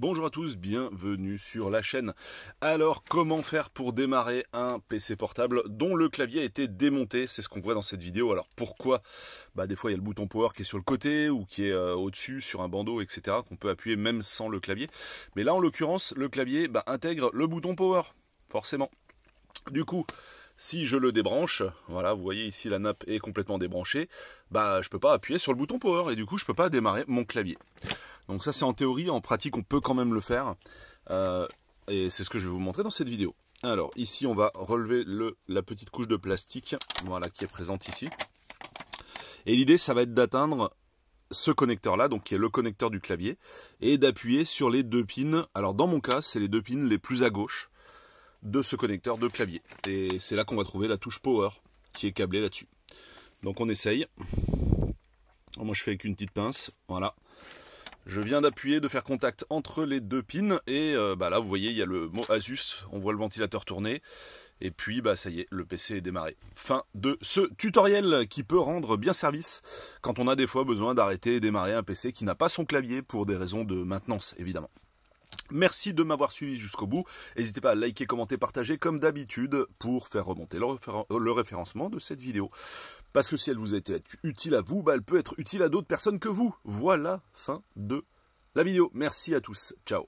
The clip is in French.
Bonjour à tous, bienvenue sur la chaîne. Alors, comment faire pour démarrer un PC portable dont le clavier a été démonté C'est ce qu'on voit dans cette vidéo. Alors, pourquoi bah, Des fois, il y a le bouton power qui est sur le côté ou qui est euh, au-dessus, sur un bandeau, etc., qu'on peut appuyer même sans le clavier. Mais là, en l'occurrence, le clavier bah, intègre le bouton power, forcément. Du coup, si je le débranche, voilà, vous voyez ici la nappe est complètement débranchée, bah je peux pas appuyer sur le bouton power et du coup je peux pas démarrer mon clavier. Donc ça c'est en théorie, en pratique on peut quand même le faire. Euh, et c'est ce que je vais vous montrer dans cette vidéo. Alors ici on va relever le, la petite couche de plastique voilà, qui est présente ici. Et l'idée ça va être d'atteindre ce connecteur là, donc qui est le connecteur du clavier, et d'appuyer sur les deux pins. Alors dans mon cas c'est les deux pins les plus à gauche de ce connecteur de clavier. Et c'est là qu'on va trouver la touche power qui est câblée là-dessus. Donc on essaye. Oh, moi je fais avec une petite pince, voilà. Je viens d'appuyer, de faire contact entre les deux pins et euh, bah là vous voyez il y a le mot Asus, on voit le ventilateur tourner et puis bah ça y est, le PC est démarré. Fin de ce tutoriel qui peut rendre bien service quand on a des fois besoin d'arrêter et démarrer un PC qui n'a pas son clavier pour des raisons de maintenance évidemment. Merci de m'avoir suivi jusqu'au bout. N'hésitez pas à liker, commenter, partager comme d'habitude pour faire remonter le, euh, référencement de cette vidéo. Parce que si elle vous a été utile à vous, bah, elle peut être utile à d'autres personnes que vous. Voilà, fin de la vidéo. Merci à tous. Ciao.